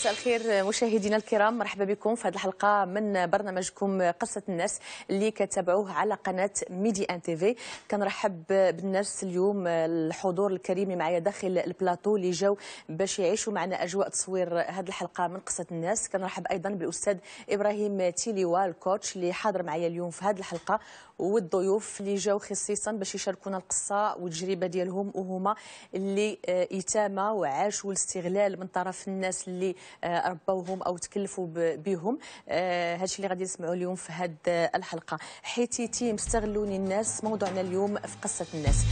مساء الخير مشاهدينا الكرام مرحبا بكم في هذه الحلقه من برنامجكم قصه الناس اللي كتابعوه على قناه ميدي ان تي في كنرحب بالناس اليوم الحضور الكريم معايا داخل البلاطو اللي جاو باش يعيشوا معنا اجواء تصوير هذه الحلقه من قصه الناس كنرحب ايضا بالاستاذ ابراهيم تيليوا الكوتش اللي حاضر معايا اليوم في هذه الحلقه والضيوف اللي جاو خصيصا باش يشاركونا القصه والتجربه ديالهم وهما اللي يتامى آه، وعاشوا الاستغلال من طرف الناس اللي آه، ربوهم او تكلفوا بهم آه، هادشي اللي غادي نسمعوا اليوم في هذه الحلقه حيتيتي مستغلوني الناس موضوعنا اليوم في قصه الناس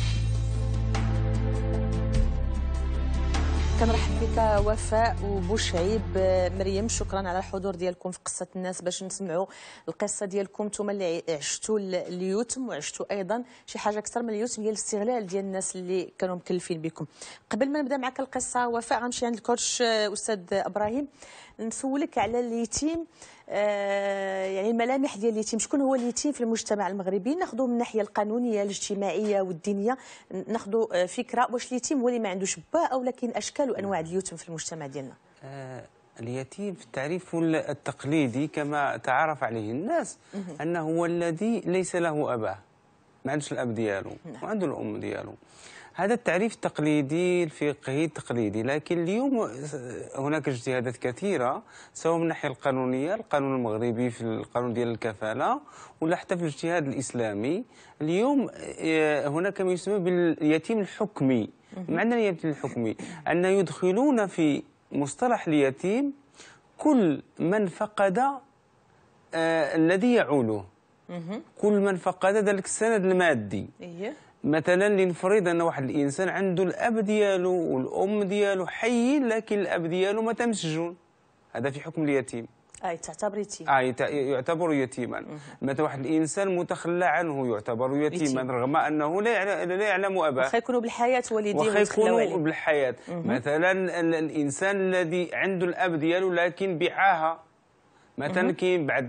كنرحب بك وفاء وبوشعيب آه، مريم شكرا على الحضور ديالكم في قصه الناس باش نسمعوا القصه ديالكم نتوما اللي عشتوا اليتم وعشتوا ايضا شي حاجه اكثر من اليتم هي الاستغلال ديال الناس اللي كانوا مكلفين بكم قبل ما نبدا معك القصه وفاء غنمشي عند الكوتش آه، استاذ ابراهيم نسولك على اليتيم آه، يعني الملامح ديال اليتيم شكون هو اليتيم في المجتمع المغربي ناخذوا من الناحيه القانونيه الاجتماعيه والدينيه ناخذوا آه، فكره واش اليتيم هو اللي ما عندوش با او لكن اشكال وانواع اليتم في المجتمع ديالنا آه، اليتيم في التعريف التقليدي كما تعرف عليه الناس انه هو الذي ليس له اباه ما عندوش الاب ديالو نعم. وعنده الام ديالو هذا التعريف تقليدي الفقهي التقليدي لكن اليوم هناك اجتهادات كثيرة سواء من الناحية القانونية القانون المغربي في القانون ديال الكفالة ولا حتى في الاجتهاد الإسلامي اليوم آه، هناك ما يسمى باليتيم الحكمي معنى اليتيم الحكمي أن يدخلون في مصطلح اليتيم كل من فقد آه، الذي يعوله كل من فقد ذلك السند المادي إيه. مثلا لنفرض ان واحد الانسان عنده الاب ديالو والام ديالو حيين لكن الاب ديالو ما تمسجون هذا في حكم اليتيم اي تعتبر يتيم اي يعتبر يتيما مثلا واحد الانسان متخلى عنه يعتبر يتيما يتيم. رغم انه لا يعلم, لا يعلم اباه واخا يكونوا بالحياه والديه واخا يكونوا بالحياه مثلا الانسان الذي عنده الاب ديالو لكن بيعاها مثلا كاين بعض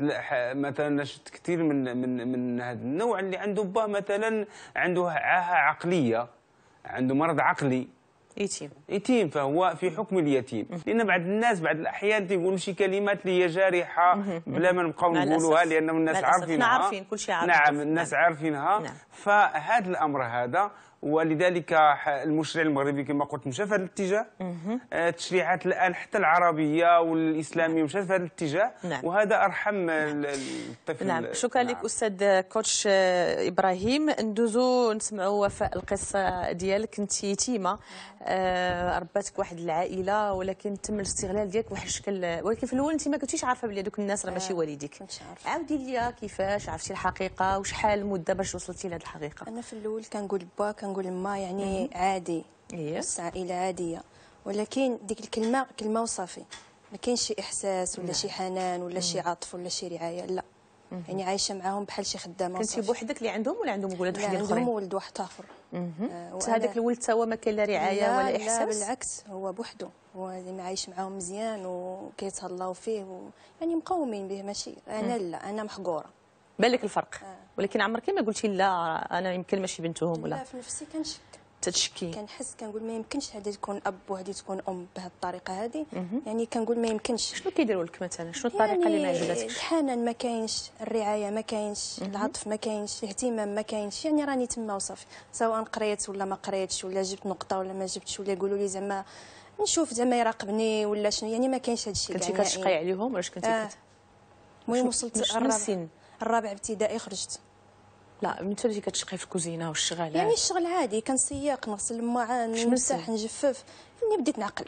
مثلا شفت كثير من من من هذا النوع اللي عنده با مثلا عنده عاهه عقليه عنده مرض عقلي يتيم يتيم فهو في حكم اليتيم لان بعض الناس بعض الاحيان تيقول شي كلمات اللي هي جارحه بلا ما نبقاو نقولوها لان الناس عارفينها عارفين كل شيء عارفين نعم الناس نعم. عارفينها نعم. فهذا الامر هذا ولذلك المشرع المغربي كما قلت مشى في هذا الاتجاه التشريعات آه، الان حتى العربيه والاسلاميه مشات في هذا الاتجاه نعم. وهذا ارحم نعم. الطفل نعم شكرا نعم. لك استاذ كوتش آه، ابراهيم ندوزو نسمعوا وفاء القصه ديالك انت يتيمه آه، رباتك واحد العائله ولكن تم الاستغلال ديالك بواحد الشكل ولكن في الاول انت ما كنتيش عارفه بلي هذوك الناس راه ماشي والديك عاودي لي كيفاش عرفتي الحقيقه وشحال المده باش وصلتي لهذه الحقيقه انا في الاول كنقول با كنقول ما يعني عادي بس إيه. عائله عاديه ولكن ديك الكلمه كلمه وصافي ما كاينش شي احساس ولا نعم. شي حنان ولا شي عطف ولا شي رعايه لا يعني عايشه معاهم بحال شي خدامه كنتي بوحدك اللي عندهم ولا عندهم ولاد وحدين اخرين عندهم ولد واحد اخر آه، هذاك الولد توا ما كاين لا رعايه ولا احساس لا بالعكس هو بوحدو هو زعما عايش معاهم مزيان وكيتهلاو فيه و... يعني مقومين به ماشي انا لا انا محقوره بالك الفرق آه. ولكن عمرك ما قلتي لا انا يمكن ماشي بنتهم ولا لا في نفسي كنشك تتشكي كنحس كنقول ما يمكنش هذه تكون اب وهذه تكون ام بهذه الطريقه هذه يعني كنقول ما يمكنش شنو كيديروا لك مثلا شنو الطريقه يعني اللي ما عجبتكش الحنان ما كاينش الرعايه ما كاينش العطف ما كاينش الاهتمام ما كاينش يعني راني تما وصافي سواء قريت ولا ما قريتش ولا جبت نقطه ولا ما جبتش ولا يقولوا لي زعما نشوف زعما يراقبني ولا شنو يعني ما كاينش هذا الشيء كنتي يعني كتشقي عليهم ولا كنتي آه. المهم وصلت شنو الرابع ابتدائي خرجت لا من اللي كتشقي في الكوزينه والشغل يعني الشغل عادي كنسيق نغسل المعان نمسح نجفف يعني بديت نعقل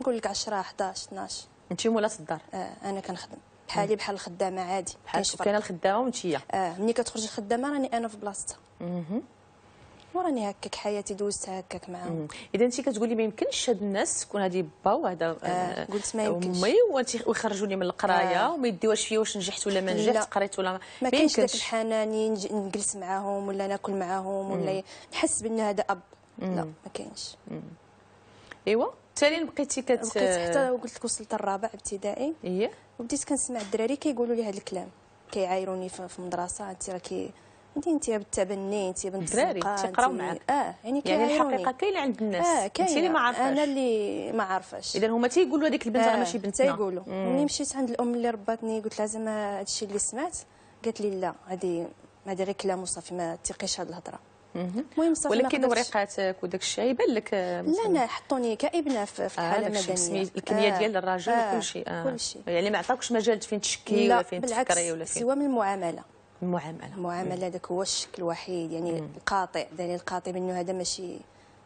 نقول لك 10 11 12 انت مولات الدار اه انا كنخدم بحالي بحال الخدامه عادي بحال كاينه الخدامه وانت هي اه ملي كتخرج الخدامه راني انا في بلاصتها وراني هكاك حياتي دوزتها هكاك معاهم اذا انت كتقولي ما يمكنش هاد الناس تكون هادي با وهذا آه،, آه قلت ما يمكنش امي ويخرجوني من القرايه آه. وما يديوهاش فيا واش نجحت ولا ما نجحت قريت ولا ما كاينش داك الحناني نجلس معاهم ولا ناكل معاهم ولا نحس بان هذا اب مم. لا ما كاينش ايوا تالي بقيتي كت بقيت حتى قلت لك وصلت الرابع ابتدائي ايه وبديت كنسمع الدراري كيقولوا لي هذا الكلام كيعايروني في المدرسه انت راكي انت انت بالتبني انت بنت الدراري اه يعني يعني الحقيقه كاينه عند الناس اه كاينه اللي ما عارفاش انا اللي ما عارفاش اذا هما تيقولوا هذيك البنت راه آه، ماشي بنتنا تيقولوا ملي مشيت عند الام اللي رباتني قلت لها زعما هادشي اللي سمعت قالت لي لا هذه هذا غير كلام وصافي ما تيقيش هاد الهضره المهم صافي ولكن وريقاتك وداك الشيء يبان لك آه، لا لا حطوني كابنه في الحاله آه المدنيه الكميه آه ديال الراجل آه وكل شيء آه كل شيء يعني ما عطاوكش مجال فين تشكي ولا فين تفكري ولا فين سوى من المعامله المعامله المعامله هذاك إيه. هو الشك الوحيد يعني مم. القاطع دليل يعني القاطع بانه هذا ماشي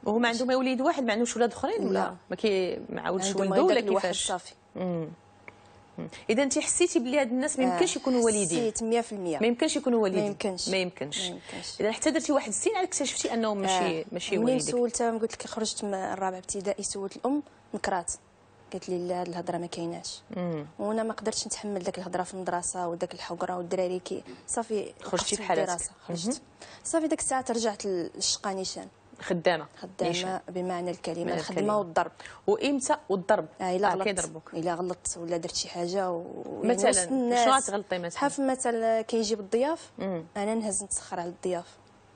وهو عنده عندهم وليد واحد ما عندوش ولاد اخرين ولا ما كي ما عاودش ولده ولا كيفاش صافي اذا انت حسيتي بلي هاد الناس ما آه، يمكنش يكونوا والدين حسيت 100% ما يمكنش يكونوا والدين ما يمكنش ما يمكنش اذا حتى درتي واحد السين على اكتشفتي انهم ماشي آه. ماشي والديك ملي سولتها قلت لك خرجت من الرابع ابتدائي سولت الام نكرات قالت لي لا الهضره ما كايناش وانا ما قدرتش نتحمل داك الهضره في المدرسه وداك الحقره والدراري كي صافي خرجتي في الدراسه خرجت صافي ديك الساعه رجعت للشقه نيشان خدامه خدامه بمعنى الكلمه الخدمه والضرب وامتى والضرب آه الا آه، غلطت كيضربوك الا غلطت ولا درت شي حاجه و... يعني مثلا شنو غتغلطي مثلا حاف مثلا كيجيب الضياف مم. انا نهز نتسخر على الضياف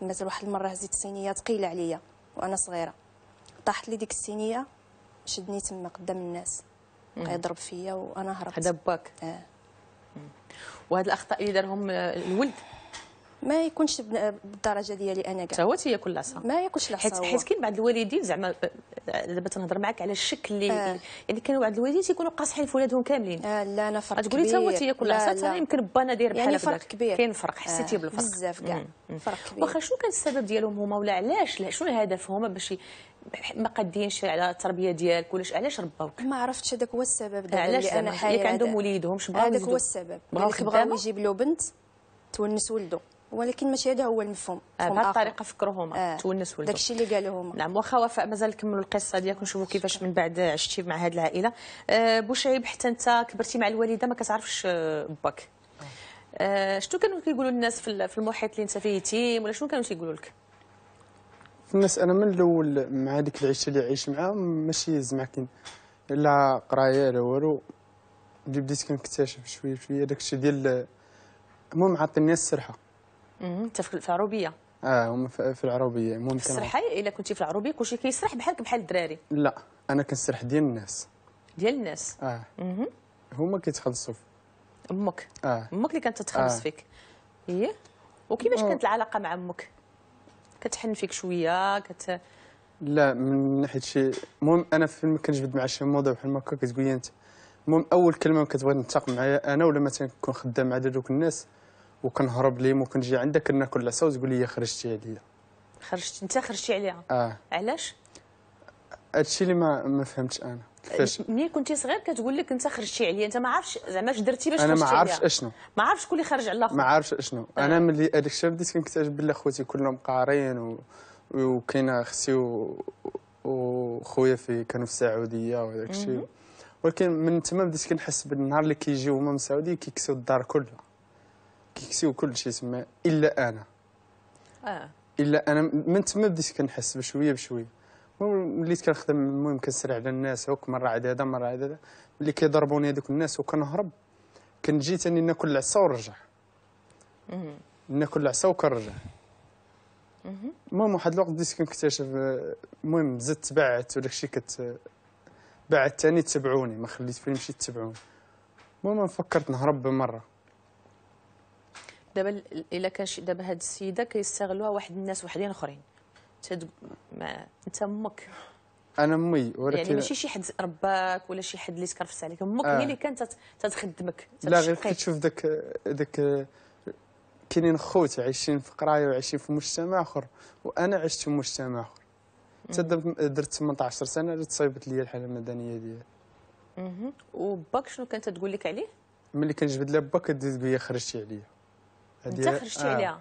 مثلا واحد المره هزيت صينيه ثقيله عليا وانا صغيره طاحت لي ديك الصينيه شدني تما قدام الناس بقى يضرب فيا وانا هربت هذا باك اه وهاد الاخطاء اللي دارهم آه، الولد ما يكونش آه، بالدرجه ديالي انا كاع حتى هو تياكل العصا ما ياكلش العصا حيت حيت كاين بعض الوالدين زعما آه، دابا تنهضر معاك على الشكل اللي آه. يعني كانوا بعض الوالدين تيكونوا قاصحين في ولادهم كاملين آه لا انا فرق تقولي حتى هو تياكل العصا حتى يمكن بانا داير يعني بحال يعني فرق بداك. كبير كاين فرق حسيتي آه بالفرق بزاف كاع فرق كبير واخا شنو كان السبب ديالهم هما ولا علاش شنو هدفهم باش ما قادينش على التربيه ديالك ولاش علاش رباوك ما عرفتش هذاك هو السبب دابا اللي انا حايره ياك عندهم وليدهمش بغاو هذاك هو السبب بغاو يجيب له بنت تونس ولده ولكن ماشي هذا هو المفهوم آه، بهذه الطريقه فكرهما آه. تونس ولدو داكشي اللي قالوا هما نعم واخا وفاء مازال نكملوا القصه ديالك ونشوفوا كيفاش من بعد عشتي مع هذه العائله آه بوشعيب حتى انت كبرتي مع الوالده ما كتعرفش آه، باك آه. آه شنو كانوا كيقولوا الناس في المحيط اللي انت فيه يتيم ولا شنو كانوا تيقولوا لك الناس انا من الاول مع هذيك العيشه اللي عايش معاها ماشي زعما كاين لا قرايه لا والو اللي بديت كنكتشف شويه شويه داك الشيء ديال المهم عطي الناس السرحه انت في العروبيه اه هما في العروبيه المهم السرحه الا كنتي في العروبيه كلشي كيسرح بحالك بحال الدراري لا انا كنسرح ديال الناس ديال الناس اه هما كيتخلصوا امك اه امك اللي كانت تتخلص آه. فيك ايه وكيفاش كانت العلاقه مع امك كتحن فيك شويه كت لا من ناحيه شي المهم انا في ما كنجبد مع شي موضوع بحال هكا كتقول لي انت المهم اول كلمه كتبغي نتفق معايا انا ولا مثلا كنكون خدام مع دوك الناس وكنهرب ليهم وكنجي عندك كناكل العصا وتقول لي خرجتي عليا خرجت انت خرجتي عليها اه علاش هادشي اللي ما ما فهمتش انا فاش منين كنتي صغير كتقول لك انت خرجتي عليا انت ما عارفش زعما اش درتي باش انا ما عارفش اشنو ما عارفش شكون اللي خرج على الاخر ما عارفش اشنو آه. انا ملي هذاك الشيء بديت كنكتشف بلي خوتي كلهم قارين و... وكاين اختي و... وخويا في كانوا في السعوديه وداك الشيء ولكن من تما بديت كنحس بالنهار اللي كيجيو هما من السعوديه كيكسيو الدار كلها كيكسيو كل شيء تما الا انا اه الا انا من تما بديت كنحس بشويه بشويه وليت كنخدم المهم كنسرع على الناس هوك مره عاد هذا مره عاد هذا ملي كيضربوني هذوك الناس وكنهرب كنجي تاني ناكل العصا ونرجع ناكل العصا وكنرجع المهم واحد الوقت بديت كنكتشف آه، المهم زدت تبعت وداك الشيء كت بعد تاني تبعوني ما خليت فين مشيت تبعوني المهم فكرت نهرب بمره دابا الا كان دابا هاد السيده كيستغلوها واحد الناس وحدين اخرين تتق... ما انت امك انا امي ولكن يعني ماشي شي حد رباك ولا شي حد اللي تكرفس عليك امك آه. هي آه. اللي كانت تخدمك لا غير كتشوف داك داك كاينين خوت عايشين في قرايه وعايشين في مجتمع اخر وانا عشت في مجتمع اخر حتى درت 18 سنه تصايبت لي الحاله المدنيه ديالي اها وباك شنو كانت تقول لك عليه ملي كنجبد لها باك كتقول بيا خرجتي عليا انت خرجتي عليها آه.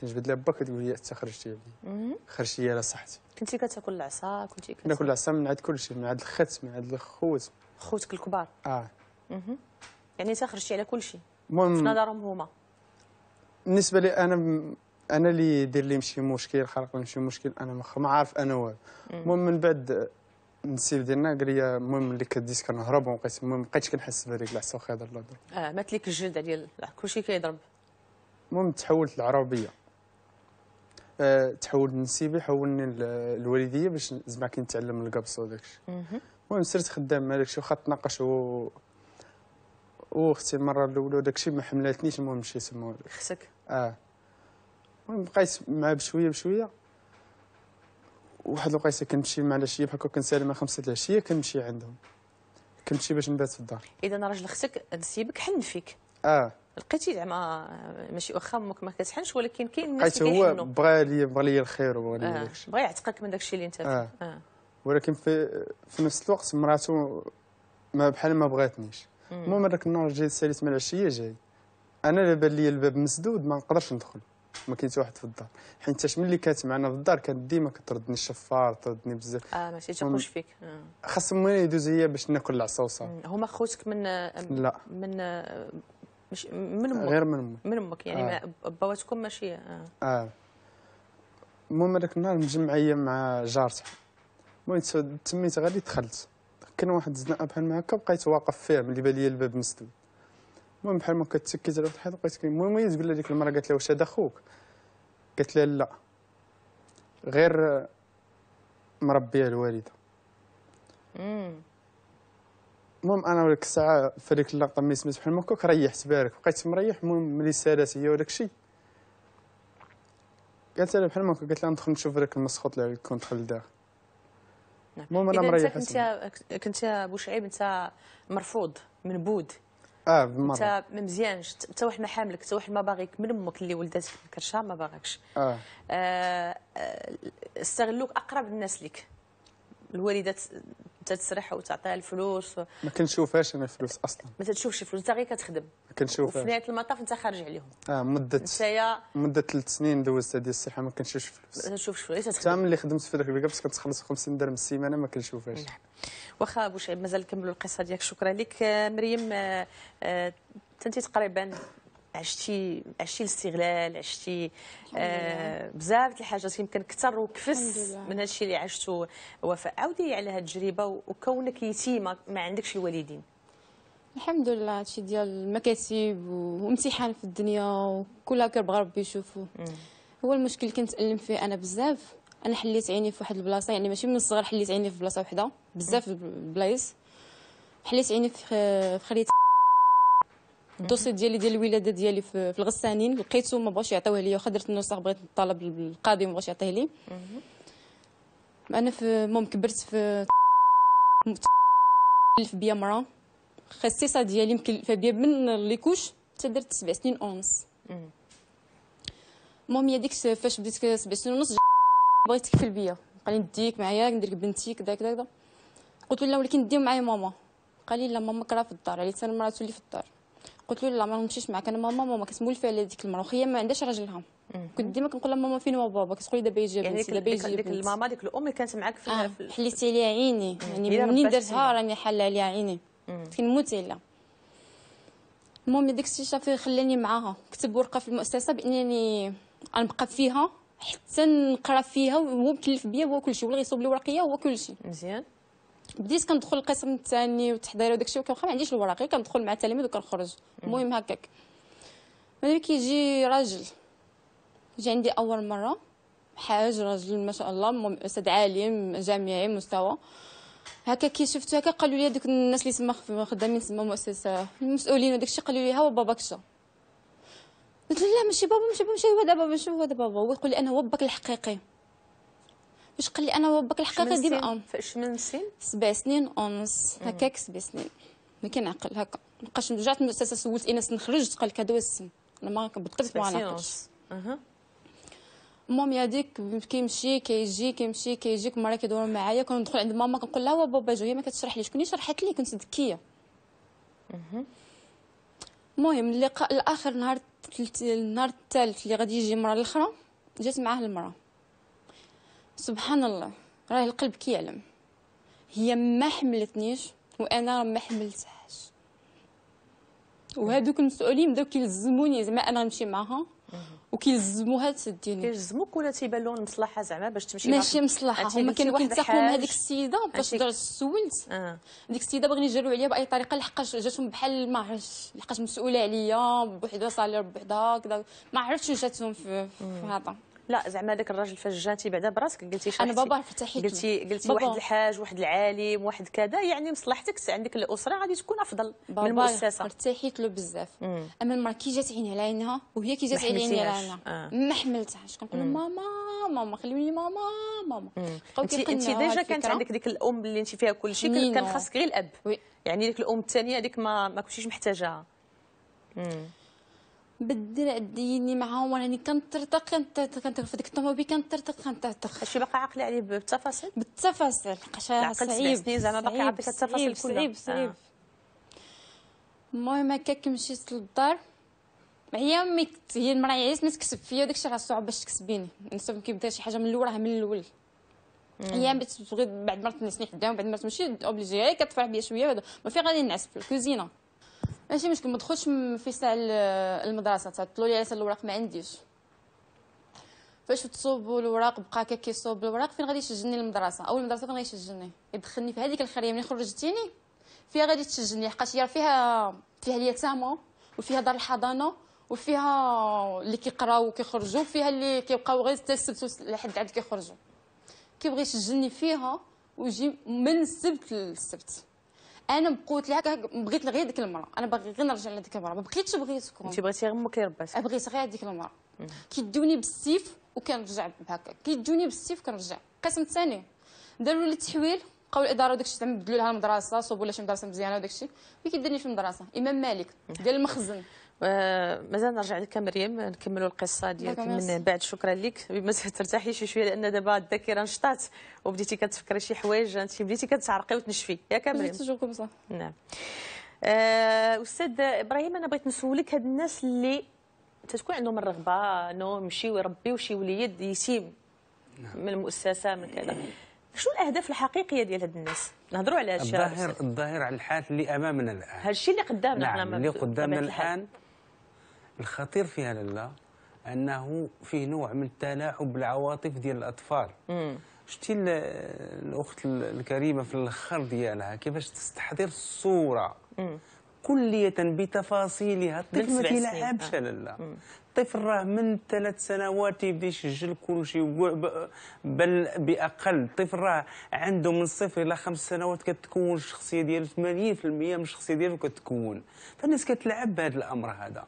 كنجبد لها باك كتقول لي حتى خرجتي يا خرجتي على صحتي كنتي كتاكل العصا كنتي كنت ناكل العصا من عند كلشي من عند الخت من عند الخوت خوتك الكبار اه مم. يعني انت خرجتي على كلشي المهم في نظرهم هما بالنسبه لي انا انا اللي يدير لي شي مشكل خلق لي شي مشكل انا ما عارف انا والو المهم من بعد النسيب ديالنا قال لي المهم اللي كديس كنهرب وبقيت المهم ما بقيتش كنحس بهذيك العصا وخا يهضر الله اه مات ليك الجلده ديال كلشي كيضرب المهم تحولت العربيه أه تحولت للنسيبي حولني للوالديه باش زعما كنتعلم القبص وداكشي المهم صرت خدام مع داكشي وخا تناقش و واختي المره الاولى وداكشي ما حملاتنيش المهم مشيت سمو خصك اه المهم بقيت معاه بشويه بشويه واحد الوقيته كنمشي مع العشيه بحال هكا كنسالي مع خمسه د العشيه كنمشي عندهم كنمشي باش نبات في الدار اذا راجل خصك نسيبك حن فيك اه لقيتي زعما ماشي واخا امك ما كتحنش ولكن كاين الناس اللي هو بغى لي بغى لي الخير وبغى لي آه. بغى يعتقك من داك الشيء اللي انت فيه آه. آه. ولكن في في نفس الوقت مراته ما بحال ما بغاتنيش المهم هذاك النهار جاي الثالث من العشيه جاي انا اللي بان لي الباب مسدود ما نقدرش ندخل ما كاين واحد في الدار حيت ملي كانت معنا في الدار كانت ديما كتردني الشفار تردني بزاف اه ماشي تقوش فيك آه. خاص هما يدوز هي باش ناكل العصا وصافي هما خوتك من لا من مش من امك غير من امك من امك يعني آه. باباتكم ماشي اه, آه. المهم هذاك النهار مجمعيه مع جارتها المهم تميت غادي دخلت كان واحد الزنقه بحال ما هكا بقيت واقف فيها ملي بان لي الباب مسدود المهم بحال ما كتسكت على الحيط بقيت المهم هي تقول لها ديك المراه قالت لها واش هذا خوك قالت لها لا غير مربيه الوالده المهم انا وديك الساعه في هذيك اللقطه ملي سمعت بحال هكاك ريحت بارك بقيت مريح المهم ملي سالات هي وداك الشيء قالت لها بحال هكاك قالت لها ندخل نشوف هذاك المسخوط اللي نعم. كنت دخل لداخل المهم انا مريح انت كنت ابو شعيب انت مرفوض منبود اه بالمره انت ما مزيانش انت واحد ما حاملك انت واحد ما باغيك من امك اللي ولدات في الكرشه ما باغاكش آه. اه, آه استغلوك اقرب الناس لك الوالدات تسرح وتعطيها الفلوس ما كنشوفهاش انا الفلوس اصلا ما تشوفش الفلوس انت غير كتخدم ما كنشوفهاش وفي نهايه المطاف انت خارج عليهم اه مده نتايا مده ثلاث سنين دوزت هذه السرحه ما كنشوفش الفلوس ما تشوفش فلوس حتى ملي خدمت في الركبه باش كنتخلص 50 درهم السيمانه ما كنشوفهاش نعم واخا ابو شعيب مازال نكملوا القصه ديالك شكرا لك آه، مريم آه، آه، انت تقريبا عشتي عشتي الاستغلال عشتي آه بزاف د الحاجات يمكن كثر وكفس من هادشي اللي عشتو وفاء عاودي على هاد التجربه وكونك يتيمه ما عندكش الوالدين الحمد لله هادشي ديال المكاتب وامتحان في الدنيا وكلها كيبغى ربي يشوفو هو المشكل كنت ألم فيه انا بزاف انا حليت عيني في واحد البلاصه يعني ماشي من الصغر حليت عيني في بلاصه وحده بزاف البلايص حليت عيني في خريطه الدوسي ديالي ديال الولاده ديالي في الغسانين لقيته ما بغاش يعطيوه ليا واخا درت النسخ بغيت نطلب القاضي ما بغاش يعطيه لي انا في المهم كبرت في الف بيا مرا خصيصه ديالي مكلفه بيا من ليكوش حتى درت سبع سنين اونس المهم هي ديك فاش بديت سبع سنين ونص بغيت تكفل بيا قال لي نديك معايا ندير لك بنتي كذا كذا كذا قلت له ولكن ديو معايا ماما قال لي لا ماما كرا في الدار عليك انا مراتو اللي في الدار قلت له لا ما نمشيش معاك انا ماما ماما كتمول فيها على ديك المروخيه ما عندهاش راجلها كنت ديما كنقول لها ماما فين هو بابا كتقول لي دابا يجي يعني بنتي دابا ديك الماما ديك الام اللي كانت معاك في, آه. في حليتي عليها عيني يعني منين درتها راني حاله عليها عيني كنموت عليها المهم ديك الشيء صافي خلاني معاها كتب ورقه في المؤسسه بانني غنبقى فيها حتى نقرا فيها وهو مكلف بيا هو كلشي ولا غيصوب لي ورقيه هو كلشي مزيان بديت كندخل القسم الثاني والتحضير وداك الشيء وكنبقى ما عنديش الوراق غير كندخل مع التلاميذ وكنخرج المهم هكاك ملي كيجي راجل جا عندي اول مره حاج راجل ما شاء الله استاذ عالم جامعي مستوى هكا كي شفتو هكا قالوا لي هذوك الناس اللي تما خدامين تما مؤسسه المسؤولين وداك الشيء قالوا لي ها هو باباك شا قلت له لا ماشي بابا ماشي بابا ماشي هو دابا ماشي هو دابا هو يقول لي انا هو باك الحقيقي باش قال لي انا باك الحقيقه ديما ام من سن سبع سنين ونص هكاك سبع سنين ما كنعقل هكا لقاش رجعت من المؤسسه سولت انس نخرج قال لك هذا هو السن انا ما بدقت ما ناقلش مامي هذيك كيمشي كيجي كيمشي كيجي مرة كيدور معايا كندخل عند ماما كنقول لها بابا جو هي ما كتشرح ليش اللي شرحت لي كنت ذكيه المهم اللقاء الاخر نهار النهار الثالث اللي غادي يجي المره الاخرى جات معاه المراه سبحان الله راه القلب كيعلم هي ما حملتنيش وانا ما حملتهاش وهذوك المسؤولين بداو كيلزموني زعما انا نمشي معاها وكيلزموها تديني كيلزموك ولا تيبان لهم المصلحه زعما باش تمشي ماشي مصلحه هما كانوا واحد تاقهم هذيك السيده باش درت سولت آه. السيده باغيين يجروا عليا باي طريقه لحقاش جاتهم بحال ما عرفتش لحقاش مسؤوله عليا بوحدها صالير بوحدها كذا ما عرفتش جاتهم في, في هذا لا زعما هذاك الراجل فاش جاتي بعدا براسك قلتي انا بابا فتحت قلتي قلتي بابا. واحد الحاج واحد العالم واحد كذا يعني مصلحتك عندك الاسره غادي تكون افضل من المؤسسه ارتحيت له بزاف اما المرا كي جات عيني على عينها وهي كي جات عيني على عينها آه. ما حملتهاش كنقول ماما ماما خلوني ماما ماما انت انت ديجا كانت عندك ديك الام اللي انت فيها كل شيء كان خاصك غير الاب وي. يعني ديك الام الثانيه هذيك ما ما كنتيش محتاجاها بالدنيا ديني معاهم وانا كنطرطق كنطرطق في ديك الطوموبيل كنطرطق كنطرطق هادشي باقي عاقل عليه بالتفاصيل بالتفاصيل لحقاش صعيب سنين زعما باقي عاطيك التفاصيل كلها صعيب آه. صعيب المهم هكاك مشيت للدار هي امي هي المراه عيات ما تكسب فيا داكشي راه صعب باش تكسبيني الانسان كيبدا شي حاجه من الاول راه من الاول هي بتبغي بعد ما تنسني حداهم بعد ما تمشي اوبليجي كتفرح بيا شويه ما في غادي نعس في الكوزينه ماشي مشكل ما تدخلش في ساعه المدرسه تعطلوا لي على الاوراق ما عنديش فاش تصوب الوراق بقى هكا كيصوب الوراق فين غادي يسجلني المدرسه اول مدرسه فين غادي يسجلني يدخلني في هذيك الخريه ملي خرجتيني فيها غادي تسجلني حقاش هي فيها فيها اليتامى وفيها دار الحضانه وفيها اللي كيقراو وكيخرجوا وفيها اللي كيبقاو غير حتى السبت لحد عاد كيخرجوا كيبغي يسجلني فيها ويجي من السبت للسبت انا بقوت لها بغيت غير ديك المراه انا باغي غير نرجع لديك المراه ما بقيتش بغيت انت بغيتي غير امك اللي بغيت غير هذيك المراه كيدوني بالسيف وكنرجع بهكا كيدوني بالسيف كنرجع قسم ثاني داروا لي التحويل بقاو الاداره وداك الشيء بدلوا لها المدرسه صوبوا لها شي مدرسه مزيانه وداك الشيء مين كيديرني في المدرسه امام مالك ديال المخزن آه، مازال نرجع لك مريم نكملوا القصه ديالك من بعد شكرا لك ما ترتاحي شي شويه لان دابا الذاكره نشطات وبديتي كتفكري شي حوايج انت بديتي كتعرقي وتنشفي ياك مريم نعم آه استاذ ابراهيم انا بغيت نسولك هاد الناس اللي تتكون عندهم الرغبه انهم يمشيو يربيو شي وليد يتيم نعم. من المؤسسه من كذا شنو الاهداف الحقيقيه ديال هاد الناس نهضروا على هادشي الظاهر الظاهر على الحال اللي امامنا الان هادشي اللي قدامنا نعم اللي قدامنا الان الخطير فيها هذا انه فيه نوع من التلاعب بالعواطف ديال الاطفال شتي الاخت الكريمه في الاخر ديالها كيفاش تستحضر الصوره مم. كلية بتفاصيلها الطفل ما تيلعبش لا الطفل راه من ثلاث سنوات يبدا يسجل كل شيء بل باقل الطفل راه عنده من صفر الى خمس سنوات كتكون الشخصيه ديالو 80% من الشخصيه ديالو كتكون فالناس كتلعب بهذا الامر هذا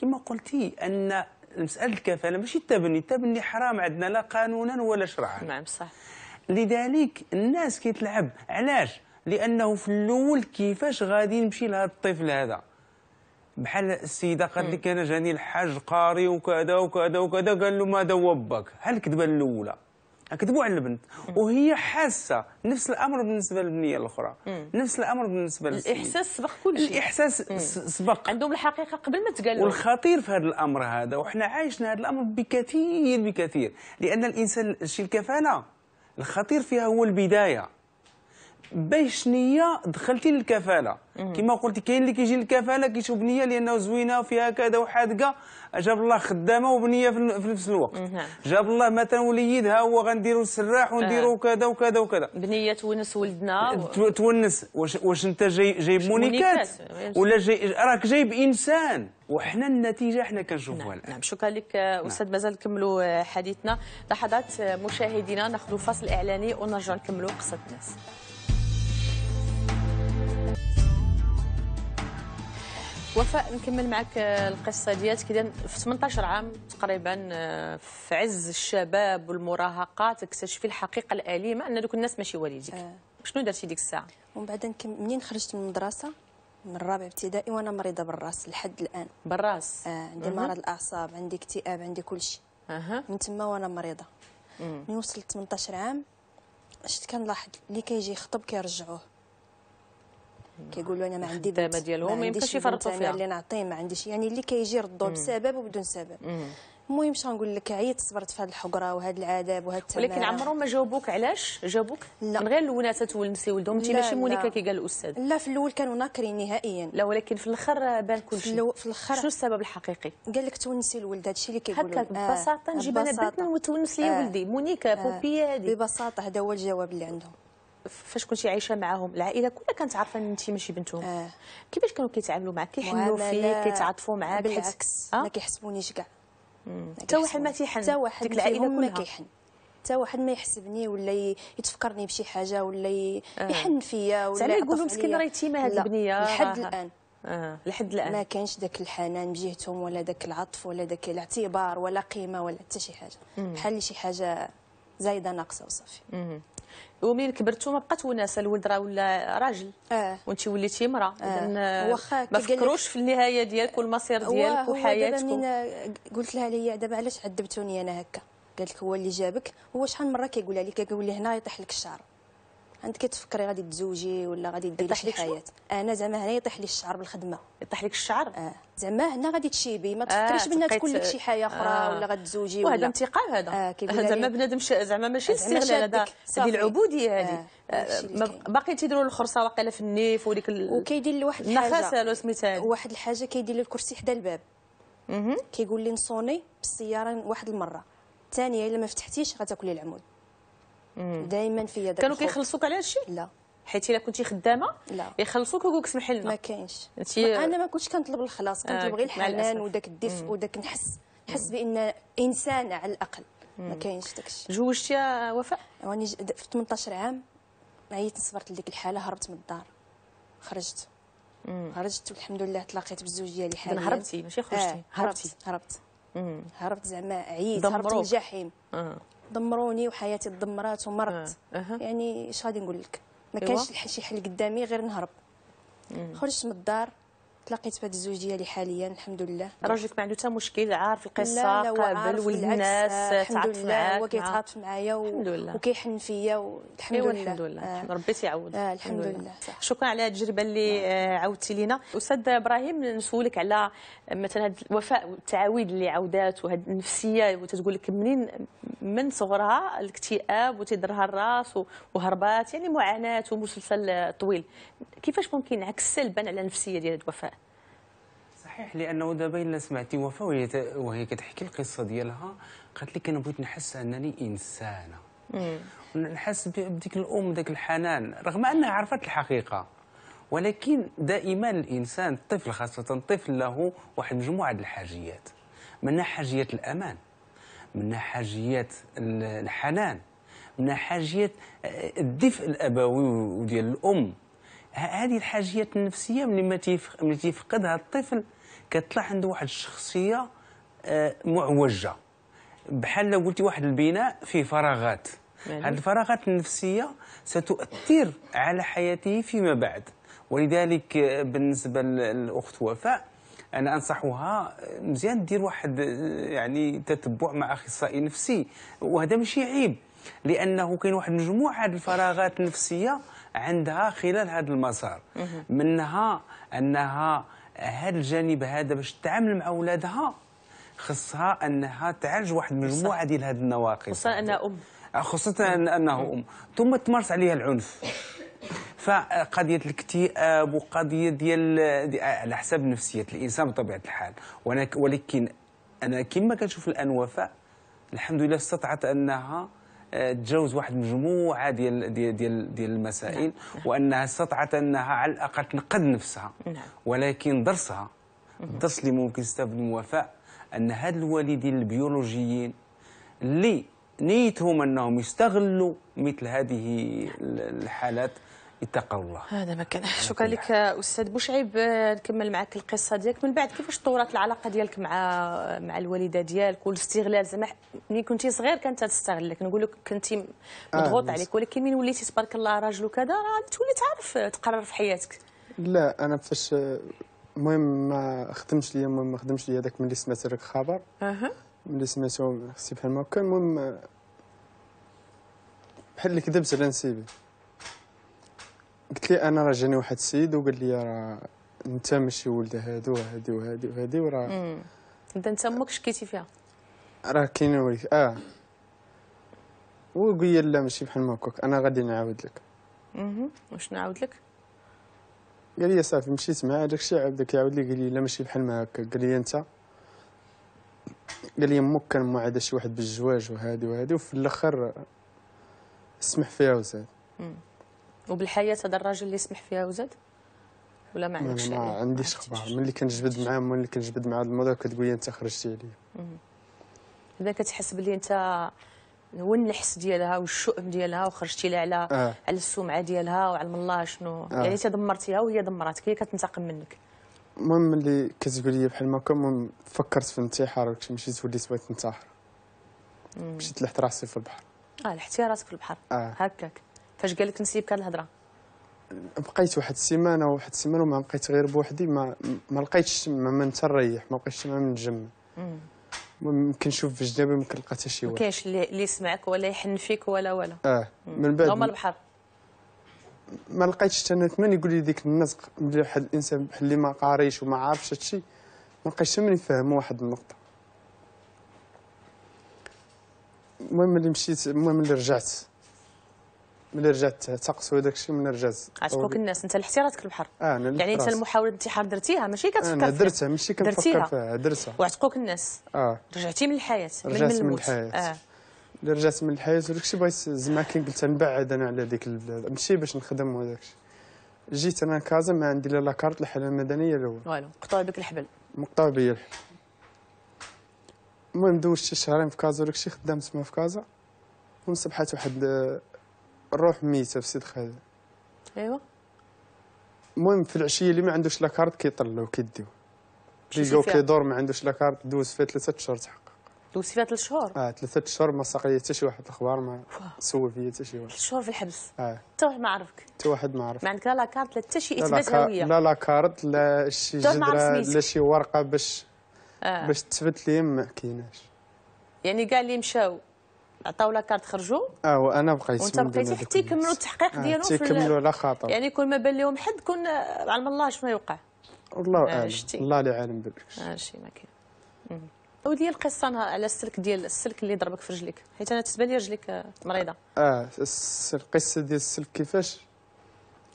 كما قلتي ان مساله الكفاله ماشي التبني التبني حرام عندنا لا قانونا ولا شرعا نعم صح لذلك الناس كيتلعب علاش لانه في الاول كيفاش غادي نمشي لهذا الطفل هذا بحال السيده قالت لك انا جاني الحاج قاري وكذا وكذا وكذا قال له ماذا هو باك بحال الكذبه الاولى كذبوا على البنت وهي حاسه نفس الامر بالنسبه للبنيه الاخرى نفس الامر بالنسبه للسيد الاحساس سبق كل شيء الاحساس سبق عندهم الحقيقه قبل ما تقال والخطير في هذا الامر هذا وحنا عايشنا هذا الامر بكثير بكثير لان الانسان شي الكفاله الخطير فيها هو البدايه باش نيه دخلتي للكفاله كما قلتي كاين اللي كيجي للكفاله كيشوف نيه لانه زوينه وفيها كذا وحادقه جاب الله خدامه وبنيه في نفس الوقت نعم. جاب الله مثلا وليدها هو غنديروا السراح ونديروا آه. كذا وكذا وكذا بنيه تونس ولدنا و... تونس واش, واش انت جاي جايب مونيكات ولا جاي راك جايب انسان وحنا النتيجه حنا كنشوفوها نعم، الان نعم شكرا لك نعم. استاذ مازال نكملوا آه، حديثنا لحظات آه، مشاهدينا ناخذوا فاصل اعلاني ونرجع نكملوا قصه الناس وفاء نكمل معك آه، القصه ديالك اذا في 18 عام تقريبا آه، في عز الشباب والمراهقه تكتشفي الحقيقه الاليمه ان دوك الناس ماشي والديك آه. شنو درتي ديك الساعه ومن بعد منين خرجت من المدرسه من الرابع ابتدائي وانا مريضه بالراس لحد الان بالراس آه عندي مرض الاعصاب عندي اكتئاب عندي كل شيء أه. من تما وانا مريضه من وصلت 18 عام شت كنلاحظ اللي كيجي يخطب كيرجعوه كيقولوا انا ما عندي بنت ديالهم ما يمكنش يفرطوا فيها اللي نعطيه ما عنديش يعني اللي كيجي الضو بسبب وبدون سبب المهم شنو نقول لك عييت صبرت في هذه الحقره وهذا العذاب وهذا التمام ولكن عمرهم ما جاوبوك علاش جاوبوك لا من غير الولات تولد نسي ولدهم انت ماشي مونيكا كي قال الاستاذ لا في الاول كانوا ناكرين نهائيا لا ولكن في الاخر بان كل شيء في, الاخر شنو السبب الحقيقي قال لك تونسي الولد هذا الشيء اللي كيقولوا هكا آه، ببساطه نجيب انا بنت وتونس لي آه. ولدي مونيكا آه. بوبي هذه ببساطه هذا هو الجواب اللي عندهم فاش كنتي عايشه معاهم العائله كلها كانت عارفه ان انت ماشي بنتهم آه. كيفاش كانوا كيتعاملوا معك كيحنوا فيك كيتعاطفوا معك بالعكس آه؟ ما كيحسبونيش كاع حتى واحد ما تيحن حتى واحد ديك العائله ما كيحن حتى واحد ما يحسبني ولا يتفكرني بشي حاجه ولا آه. يحن فيا ولا زعما يقولوا مسكين راه يتيمه هذه البنيه لحد آه. الان آه. لحد الان ما كانش ذاك الحنان بجهتهم ولا ذاك العطف ولا ذاك الاعتبار ولا قيمه ولا حتى شي حاجه بحال شي حاجه زايده ناقصه وصافي ومنين كبرتوا ما بقات وناسه الولد راه ولا راجل آه. وانت وليتي امراه آه. آه، واخا ما فكروش في النهايه ديالك والمصير ديالك وحياتك دابا آه، قلت لها ليا دابا علاش عذبتوني انا هكا قالت لك هو اللي جابك هو شحال من مره كيقولها لك كيقول لي هنا يطيح لك الشعر انت كتفكري غادي تزوجي ولا غادي ديري شي حياه انا زعما هنا يطيح لي الشعر بالخدمه يطيح لك الشعر اه زعما هنا غادي تشيبي ما آه، تفكريش آه بان تكون لك شي حياه اخرى آه ولا غتزوجي ولا هذا انتقام هذا آه زعما بنادم زعما ماشي استغلال آه، هذا هذه العبوديه هذه آه، باقي تيديروا الخرصه واقيلا في النيف وديك ال... وكيدير لواحد النخاسه لو سميتها واحد الحاجه كيدير لي الكرسي حدا الباب كيقول لي نصوني بالسياره واحد المره الثانيه الا ما فتحتيش غتاكلي العمود دائما في يدك كانوا كيخلصوك على هادشي لا حيت الا كنتي خدامه لا يخلصوك ويقول لك لنا ما كاينش انتي... انا ما كنتش كنطلب الخلاص كنطلب آه، غير الحنان وداك الدفء وداك نحس نحس بان انسان على الاقل ما كاينش داكشي تزوجتي يا وفاء راني في 18 عام عييت صبرت لديك الحاله هربت من الدار خرجت مم. خرجت والحمد لله تلاقيت بالزوج ديالي حاليا هربتي ماشي خرجتي آه هربتي هربت هربت, هربت زعما عييت هربت من الجحيم آه. دمروني وحياتي تدمرات آه. أه. يعني اش غادي نقول لك ما أيوة. كانش شي حل قدامي غير نهرب خرجت من الدار تلاقيت بهاد الزوج ديالي حاليا الحمد لله راجلك ما عنده حتى مشكل عارف القصه قابل والناس تعاطف معاك هو كيتعاطف معايا وكيحن فيا والحمد أيوة، لله الحمد لله آه. ربي تيعوض آه، الحمد, لله شكرا على التجربه اللي نعم. آه، عاودتي لينا استاذ ابراهيم نسولك على مثلا هذا الوفاء والتعاويد اللي عاودات وهاد النفسيه وتتقول لك منين من صغرها الاكتئاب وتيضرها الراس وهربات يعني معاناه ومسلسل طويل كيفاش ممكن عكس سلبا على النفسيه ديال الوفاء؟ صحيح لانه دابا الا سمعتي وفاء وهي وهي كتحكي القصه ديالها قالت لي انا بغيت نحس انني انسانه نحس بديك الام ذاك الحنان رغم انها عرفت الحقيقه ولكن دائما الانسان الطفل خاصه الطفل له واحد مجموعه الحاجيات منها حاجيه الامان منها حاجيه الحنان منها حاجيه آه، الدفء الابوي وديال الام هذه الحاجيات النفسيه ملي ما تيفقدها الطفل كتطلع عنده واحد الشخصيه آه، معوجه بحال لو قلتي واحد البناء فيه فراغات هذه الفراغات النفسيه ستؤثر على حياته فيما بعد ولذلك آه، بالنسبه للاخت وفاء انا انصحها آه، مزيان دير واحد يعني تتبع مع اخصائي نفسي وهذا ماشي عيب لانه كاين واحد مجموعه الفراغات النفسيه عندها خلال هذا المسار منها انها هذا الجانب هذا باش تتعامل مع اولادها خصها انها تعالج واحد المجموعه ديال هذه النواقص آه، خصوصا انها ام خصوصا انه ام ثم تمارس عليها العنف فقضيه الاكتئاب وقضيه ديال على حسب نفسيه الانسان بطبيعه الحال ولكن انا كما كنشوف الان وفاء الحمد لله استطعت انها تجاوز واحد مجموعه ديال ديال ديال, ديال المسائل نعم. نعم. وانها استطعت انها على الاقل تنقد نفسها نعم. ولكن درسها الدرس اللي ممكن يستافد من وفاء ان هاد الوالدين البيولوجيين اللي نيتهم انهم يستغلوا مثل هذه الحالات اتقوا الله هذا ما كان شكرا لك استاذ بوشعيب نكمل معك القصه ديالك من بعد كيفاش تطورت العلاقه ديالك مع مع الوالده ديالك والاستغلال زعما ملي كنتي صغير كانت تستغلك نقول لك كنتي مضغوط آه عليك ولكن من وليتي تبارك الله راجل وكذا راه تولي تعرف تقرر في حياتك لا انا فاش المهم ما خدمش ليا المهم ما خدمش ليا هذاك ملي سمعت هذاك الخبر اها ملي سمعته خصي بحال ما كان المهم بحال اللي كذبت على نسيبي قلت لي انا راه جاني واحد السيد وقال لي راه انت ماشي ولد هادو وهادي وهادي وهادي وراه انت امك شكيتي فيها راه كاين وليك اه وقال لي لا ماشي بحال ما هكاك انا غادي نعاود لك اها واش نعاود لك قال لي صافي مشيت مع هذاك الشيء عاود داك يعاود لي قال لي لا ماشي بحال ما هكاك قال لي انت قال لي امك كان موعد شي واحد بالزواج وهادي وهادي وفي الاخر سمح فيها وزاد وبالحياه هذا الراجل اللي سمح فيها وزاد ولا ما عندكش ما عنديش اخبار ملي كنجبد معاه ملي كنجبد مع هذا الموضوع كتقول لي انت خرجتي عليا اذا كتحس بلي انت هو النحس ديالها والشؤم ديالها وخرجتي لها على آه. على السمعه ديالها وعلم الله شنو آه. يعني انت دمرتيها وهي دمرتك هي كتنتقم منك المهم ملي كتقول لي بحال هكا المهم فكرت في الانتحار مشيت وليت بغيت ننتحر مشيت لحت راسي في البحر اه لحتي راسك في البحر آه. هكاك فاش قال لك نسيب كان الهضره بقيت واحد السيمانه واحد السيمانه وما بقيت غير بوحدي ما ما لقيتش ما من تريح ما بقيتش ما نتجمع ممكن نشوف في جنابي ما كنلقى حتى شي واحد ما كاينش اللي يسمعك ولا يحن فيك ولا ولا اه من بعد هما البحر ما لقيتش حتى انا ثمانية يقول لي ديك النزق ملي واحد الانسان بحال اللي ما قاريش وما عارفش هادشي ما لقيتش حتى من يفهم واحد النقطه المهم اللي مشيت المهم اللي رجعت ملي رجعت تقص وداك الشيء من رجعت عتقولك الناس انت لحتي البحر آه يعني انت المحاوله الانتحار درتيها ماشي كتفكر انا درتها ماشي كنفكر فيها درتها وعتقوك الناس اه رجعتي من الحياه رجعت من, من الموت الحياه آه. ملي رجعت من الحياه وداك الشيء بغيت زعما كي قلت نبعد انا على ديك البلاد ماشي باش نخدم وداك الشيء جيت انا كازا ما عندي لا لاكارت الحاله المدنيه لا والو مقطوع بك الحبل مقطوع بيا الحبل المهم دوزت شي شهرين في كازا وداك الشيء خدام تما في كازا ومن واحد الروح ميسه في سيد خالد ايوا المهم في العشيه اللي ما عندوش لاكارت كيطلعو كيديو تلقاو كيدور ما عندوش لاكارت دوز فيها ثلاثة شهور تحقق دوز فيها ثلاثة شهور اه ثلاثة شهور ما ساق لي حتى شي واحد الاخبار ما سوى فيا حتى شي واحد شهور في الحبس اه حتى واحد ما عرفك حتى واحد ما عرفك ما عندك لا لاكارت لا حتى شي اثبات هويه لا لاكارت لا شي جدره لا شي ورقه باش آه. باش تثبت لي ما كايناش يعني كاع اللي مشاو عطاو لاكارت خرجوا اه وانا بقيت وانت بقيتي حتى يكملوا التحقيق آه، ديالهم حتى يكملوا على خاطر يعني كل ما بان لهم حد كون آه، علم الله شنو يوقع والله آه، اعلم الله اللي عالم بالكش هادشي ما كاين ودي القصه على السلك ديال السلك اللي ضربك في رجليك حيت انا تتبان لي رجليك مريضه اه القصه ديال السلك كيفاش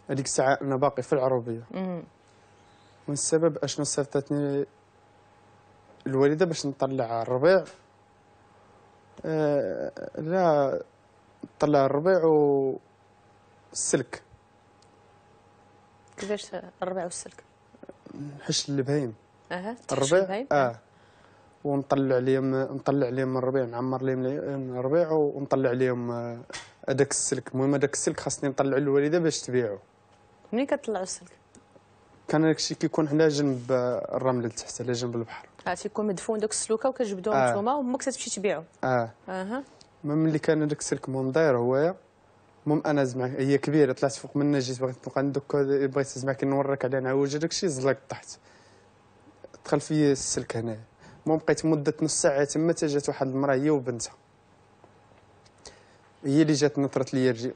هذيك الساعه انا باقي في العروبيه والسبب اشنو صيفطتني الوالده باش نطلع الربيع آه، لا طلع الربيع والسلك كيفاش الربيع والسلك؟ نحش البهيم اها الربيع آه. اه ونطلع عليهم نطلع عليهم الربيع نعمر لهم الربيع ونطلع عليهم آه، هذاك السلك المهم هذاك السلك خاصني نطلع للوالده باش تبيعه منين كطلعوا السلك؟ كان هذاك الشيء كيكون على جنب الرمل لتحت على جنب البحر اه تيكون مدفون دوك السلوكه وكتجبدوهم آه. نتوما وامك تمشي تبيعو اه اها ملي كان داك السلك المهم داير هويا المهم انا زعما هي كبيره طلعت فوق منها جيت بغيت نبقى دوك بغيت زعما كي نوريك على نعوج داك الشيء زلق طحت دخل في السلك هنايا المهم بقيت مده نص ساعه تما تا جات واحد المراه هي وبنتها هي اللي جات نطرت لي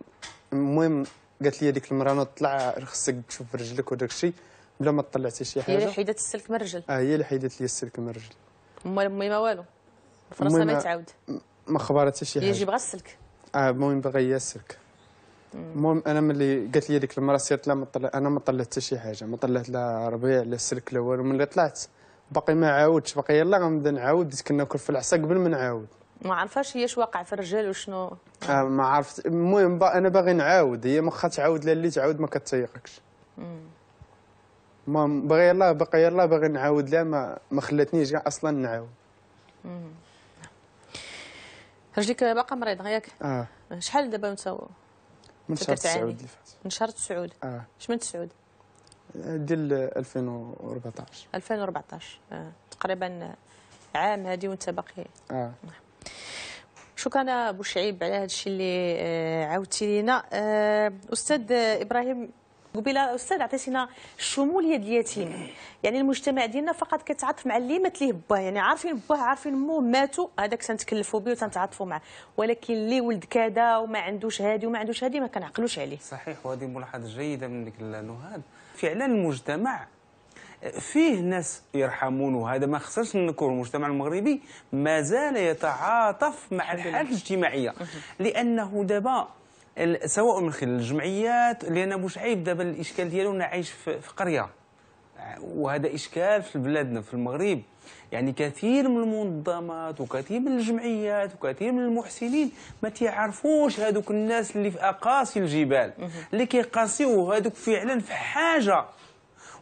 المهم قالت لي هذيك المراه طلع خصك تشوف رجلك وداك الشيء بلا ما طلعتي شي حاجه هي اللي حيدت السلك من الرجل اه هي اللي حيدت لي السلك من الرجل امال ما والو فرصه ما تعاود ما حتى شي حاجه يجي غير السلك اه المهم باغي هي السلك المهم انا ملي قالت لي ديك المره سيرت لا ما طلع انا ما طلعت حتى شي حاجه ما طلعت لا ربيع لا السلك لا والو ملي طلعت باقي ما عاودتش باقي يلا غنبدا نعاود بديت ناكل في العصا قبل ما نعاود ما عرفاش هي اش واقع في الرجال وشنو آه ما عرفت المهم انا باغي نعاود هي مخا تعاود لا اللي تعاود ما كتيقكش ما بغي الله بقى يلاه باغي نعاود لها ما ما خلاتنيش كاع اصلا نعاود رجليك باقا مريض ياك اه شحال دابا متساوى من شهر تسعود اللي فات من شهر تسعود اه شمن تسعود ديال 2014 2014 آه. تقريبا عام هادي وانت باقي اه نعم. شكرا ابو شعيب على هذا الشيء اللي آه، عاودتي لينا آه، استاذ ابراهيم قبيله استاذ عطيتينا الشموليه ديال اليتيم يعني المجتمع ديالنا فقط كتعاطف مع اللي مات ليه باه يعني عارفين باه عارفين مو ماتوا هذاك تنتكلفوا به وتنتعاطفوا معاه ولكن اللي ولد كذا وما عندوش هادي وما عندوش هادي ما كنعقلوش عليه صحيح وهذه ملاحظه جيده منك نهاد فعلا المجتمع فيه ناس يرحمون وهذا ما خسرش نذكر المجتمع المغربي مازال يتعاطف مع الحاله الاجتماعيه لانه دابا سواء من خلال الجمعيات لان ابو شعيب دابا الاشكال ديالو انه عايش في, في قريه وهذا اشكال في بلادنا في المغرب يعني كثير من المنظمات وكثير من الجمعيات وكثير من المحسنين ما تيعرفوش هذوك الناس اللي في اقاصي الجبال اللي كيقاسيو هذوك فعلا في حاجه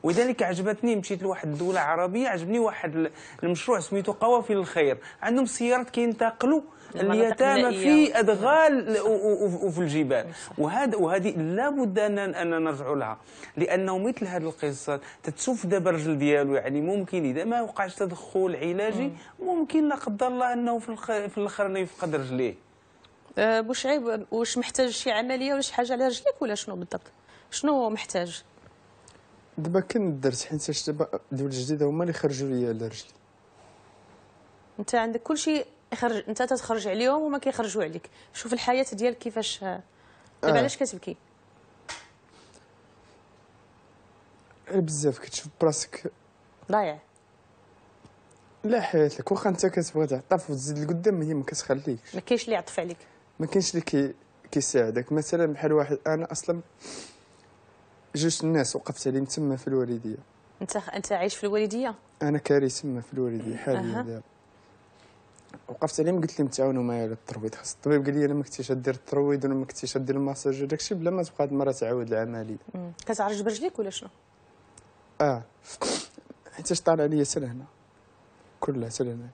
ولذلك عجبتني مشيت لواحد الدوله عربيه عجبني واحد المشروع سميتو قوافل الخير عندهم سيارات كينتقلوا كي اليتامى في أدغال وفي الجبال وهذا وهذه لابد ان نرجع لها لأنه مثل هذه القصة تتسوف دابا الرجل ديالو يعني ممكن إذا ما وقعش تدخل علاجي ممكن لا قدر الله أنه في الآخر أنه يفقد رجليه أه، بو شعيب واش محتاج شي عمليه ولا شي حاجه على رجليك ولا شنو بالضبط شنو محتاج دابا كندرت درت حيت دابا الدول الجديده هما اللي خرجوا لي على رجلي انت عندك كلشي كيخرج انت تتخرج عليهم وما كيخرجوا عليك شوف الحياه ديالك كيفاش دابا طيب آه. علاش كتبكي بزاف كتشوف براسك ضايع لا حياتك واخا انت كتبغي تعطف وتزيد لقدام هي ما كتخليكش ما كاينش اللي يعطف عليك ما كاينش اللي كي كيساعدك مثلا بحال واحد انا اصلا جوج الناس وقفت عليهم تما في الوالديه انت انت عايش في الوالديه انا كاري تما في الوالديه حاليا أه. دابا وقفت عليهم قلت لهم تعاونوا معايا على الترويض خاص الطبيب قال لي انا ما كنتيش دير الترويض ولا ما كنتيش دير الماساج وداك الشيء بلا ما تبقى هاد المره تعاود العمليه كتعرج برجليك ولا شنو اه حيتاش طالع عليا سنه هنا كلها سنه هنا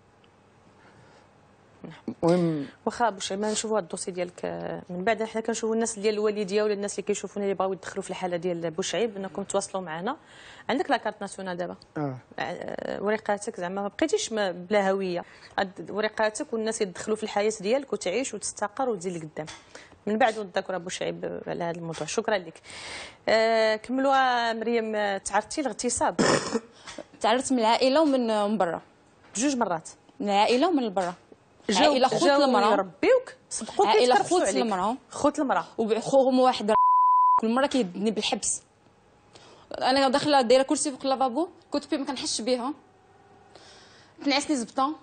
مهم نعم. واخا بوشيمان نشوفوا الدوسي ديالك من بعد حنا كنشوفوا الناس ديال الوالديه ولا الناس اللي كيشوفونا اللي بغاو يدخلوا في الحاله ديال بوشعيب انكم تواصلوا معنا عندك لاكارت ناسيونال دابا اه, آه، وريقاتك زعما ما بقيتيش بلا هويه وريقاتك والناس يدخلوا في الحياه ديالك وتعيش وتستقر وتزيد لقدام من بعد نتذكر ابو شعيب على هذا الموضوع شكرا لك آه كملوا مريم تعرضتي لاغتصاب تعرضت من العائله ومن برا بجوج مرات من العائله ومن برا جاو عائله خوت المراه ربيوك صدقوك عائله خوت المراه خوت المراه وبعخوهم واحد كل مره كيهدني بالحبس انا داخله دايره كرسي فوق لافابو كنت ما كنحسش بها تنعسني زبطه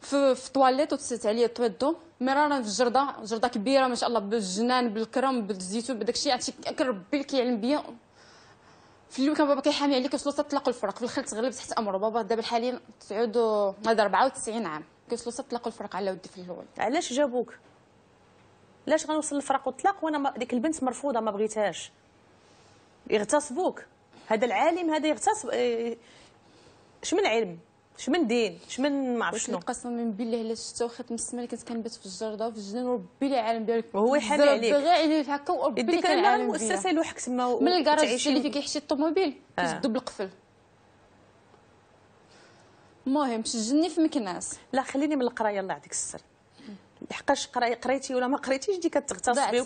في, في طواليت وتسات عليا الطويدو مرارا في الجرده جرده كبيره ما شاء الله بالجنان بالكرم بالزيتون بداك الشيء عرفتي كنربي كيعلم بيا في اللي كان بابا كيحامي عليك كتوصل تطلقوا الفرق في الخلت غلبت تحت امره بابا دابا حاليا تسعود هذا 94 عام كيوصلوا تطلقوا الفرق على ودي في الاول علاش جابوك علاش غنوصل الفرق وطلاق وانا ديك البنت مرفوضه ما بغيتهاش يغتصبوك هذا العالم هذا يغتصب اش إيه، إيه، من علم اش من دين من ما عرف شنو قسما بالله الا شفتها واخا من اللي كنت كنبات في الجرده وفي الجنان وربي لي عالم ديالك وهو يحامي عليك غير عليك هكا وربي لي عالم ديالك اللي يلوحك تما من الكراج اللي فيه كيحشي الطوموبيل آه. كيشدو بالقفل المهم شجني في مكناس لا خليني من القرايه الله يعطيك السر لحقاش قريتي ولا ما قريتيش ديك كتغتصبي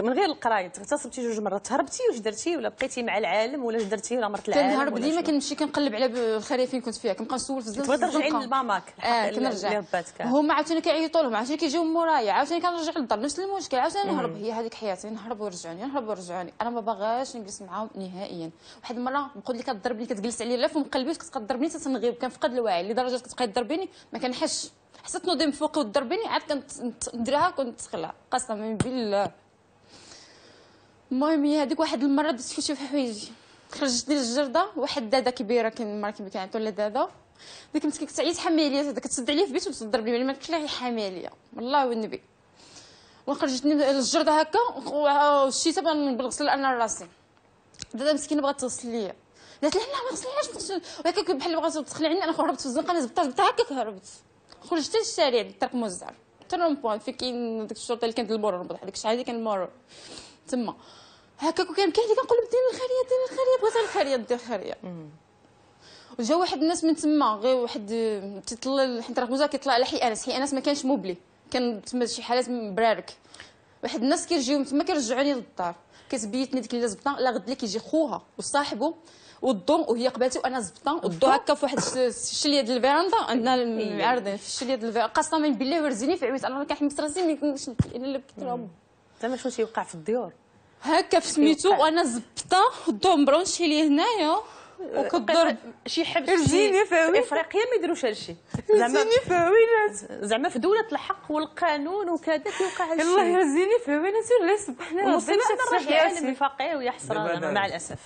من غير القرايه يعني تغتصبتي جوج مرات هربتي واش درتي ولا بقيتي مع العالم ولا درتي ولا مرت العالم كنهرب ديما كنمشي كنقلب على الخريف فين كنت فيها كنبقى نسول في الزنقه كنت ترجعي لماماك اه كنرجع هما عاوتاني كيعيطوا لهم عاوتاني كيجيو مورايا عاوتاني كنرجع للدار نفس المشكل عاوتاني نهرب هي هذيك حياتي نهرب ورجعوني نهرب ورجعوني انا ما باغاش نجلس معاهم نهائيا واحد المره نقول لك كضربني كتجلس عليا لا في مقلبي كتضربني تتنغيب كنفقد الوعي لدرجه كتبقى تضربيني ما كنحش حسيت نوضي من فوقي وضربني عاد كنت نديرها كنت تخلع قسما بالله المهم هي هذيك واحد المره دزت كلشي في حوايجي خرجتني للجرده واحد داده كبيره كان ما كانت ولا داده ديك مسكين كتعيط عليا هذاك تسد عليا في البيت وتضرب لي ما قلت لها عليا والله والنبي وخرجتني للجرده هكا وشيت بالغسل انا راسي داده مسكينه بغات تغسل ليا قالت لها لا ما غسليهاش هكاك بحال بغات تغسل عني انا هربت في الزنقه انا زبطت زبطت هكاك هربت خرجت للشارع طريق مزار ترون بوان في كاين ديك الشرطه اللي كانت المرور نوضح ديك الشحال اللي كان المرور تما هكاك وكان كاين اللي كنقول ديني الخريه ديني الخريه بغيت الخريه دير الخريه وجا واحد الناس من تما غير واحد تيطل حيت راه مزار كيطلع على حي انس حي انس ما كانش موبلي كان تما شي حالات برارك واحد الناس كيجيو من تما كيرجعوني للدار كتبيتني ديك اللي زبطه لا غد اللي كيجي خوها وصاحبه والضو وهي قبلتي وانا زبطه والضو هكا في واحد الشليه ديال الفيراندا عندنا معرضين إيه. في الشليه ديال الفيراندا قسما بالله ورزيني في عويت انا كنحمس راسي ملي كنشد اللي كيضرب زعما شنو تيوقع في الديور هكا في سميتو وانا زبطه والضو مبرونشي لي هنايا وكضرب شي حبس رجيني فاوي افريقيا ما يديروش هادشي زعما رجيني فاوينات زعما في دوله الحق والقانون وكذا كيوقع هادشي الله يرزيني فاوينات ولا سبحان الله ونصيبنا يسامحك يا فقير ويا حسره مع الاسف